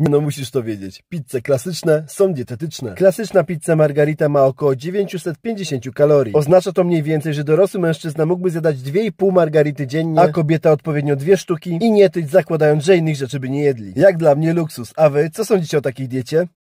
No musisz to wiedzieć. Pizze klasyczne są dietetyczne. Klasyczna pizza margarita ma około 950 kalorii. Oznacza to mniej więcej, że dorosły mężczyzna mógłby zjadać 2,5 margarity dziennie, a kobieta odpowiednio dwie sztuki i nie tyć zakładając, że innych rzeczy by nie jedli. Jak dla mnie luksus. A wy, co sądzicie o takiej diecie?